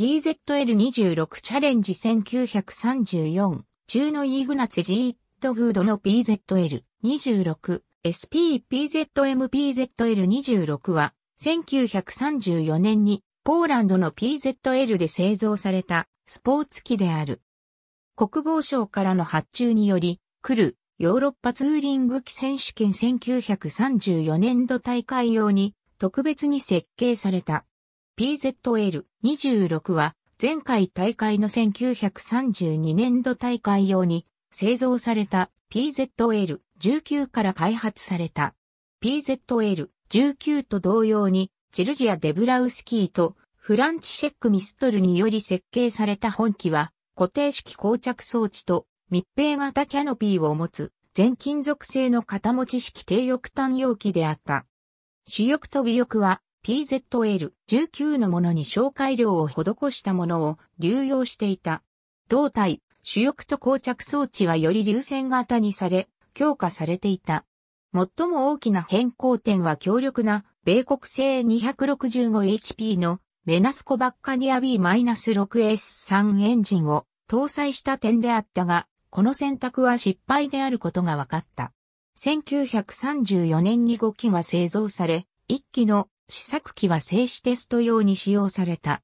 PZL26 チャレンジ1934中のイーグナツジーットフードの PZL26 SPPZMPZL26 は1934年にポーランドの PZL で製造されたスポーツ機である。国防省からの発注により、来るヨーロッパツーリング機選手権1934年度大会用に特別に設計された PZL-26 は前回大会の1932年度大会用に製造された PZL-19 から開発された。PZL-19 と同様にチルジア・デブラウスキーとフランチシェック・ミストルにより設計された本機は固定式膠着装置と密閉型キャノピーを持つ全金属製の型持ち式低翼単容器であった。主翼と尾翼は PZL19 のものに紹介料を施したものを流用していた。胴体、主翼と膠着装置はより流線型にされ、強化されていた。最も大きな変更点は強力な米国製 265HP のメナスコバッカニア B-6S3 エンジンを搭載した点であったが、この選択は失敗であることが分かった。1934年に5機が製造され、1機の試作機は静止テスト用に使用された。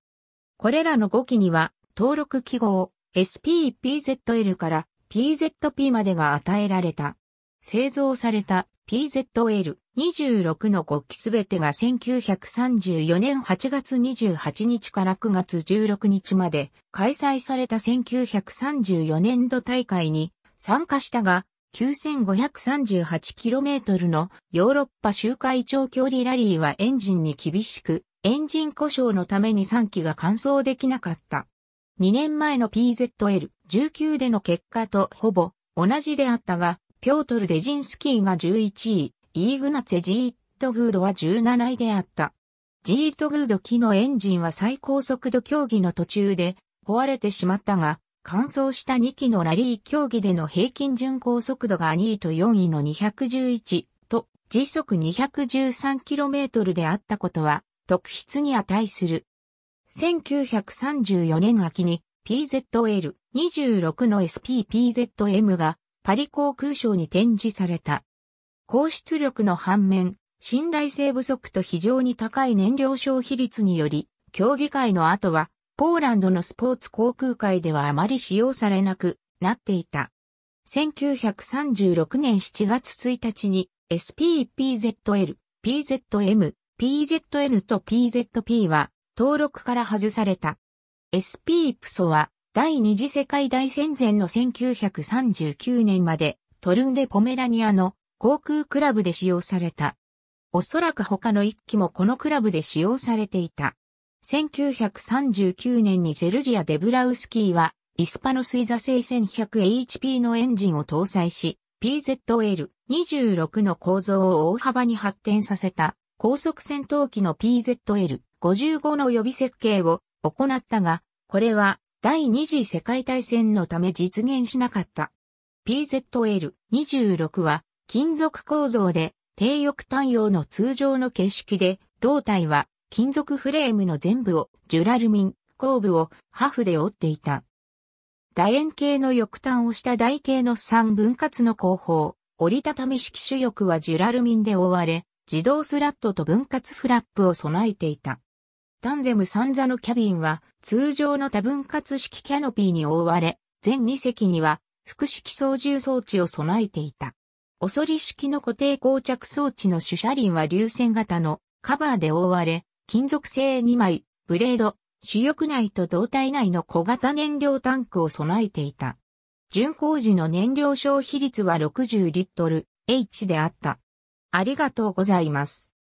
これらの5機には、登録記号 SPPZL から PZP までが与えられた。製造された PZL26 の5機すべてが1934年8月28日から9月16日まで開催された1934年度大会に参加したが、9538km のヨーロッパ周回長距離ラリーはエンジンに厳しく、エンジン故障のために3機が完走できなかった。2年前の PZL19 での結果とほぼ同じであったが、ピョートル・デジンスキーが11位、イーグナツェ・ジーット・グードは17位であった。ジーット・グード機のエンジンは最高速度競技の途中で壊れてしまったが、完走した2機のラリー競技での平均巡航速度が2位と4位の211と時速 213km であったことは特筆に値する。1934年秋に PZL26 の SPPZM がパリ航空省に展示された。高出力の反面、信頼性不足と非常に高い燃料消費率により、競技会の後はポーランドのスポーツ航空界ではあまり使用されなくなっていた。1936年7月1日に SPPZL、PZM、PZN と PZP は登録から外された。SP プソは第二次世界大戦前の1939年までトルンデポメラニアの航空クラブで使用された。おそらく他の一機もこのクラブで使用されていた。1939年にジェルジア・デブラウスキーは、イスパノスイザ製 1100HP のエンジンを搭載し、PZL-26 の構造を大幅に発展させた、高速戦闘機の PZL-55 の予備設計を行ったが、これは第二次世界大戦のため実現しなかった。PZL-26 は金属構造で低翼単葉の通常の形式で、胴体は金属フレームの全部をジュラルミン、後部をハフで折っていた。楕円形の翼端をした台形の3分割の後方、折りたたみ式主翼はジュラルミンで覆われ、自動スラットと分割フラップを備えていた。タンデム3座のキャビンは通常の多分割式キャノピーに覆われ、全2席には複式操縦装置を備えていた。おそり式の固定膠着装置の主車輪は流線型のカバーで覆われ、金属製2枚、ブレード、主翼内と胴体内の小型燃料タンクを備えていた。巡航時の燃料消費率は60リットル H であった。ありがとうございます。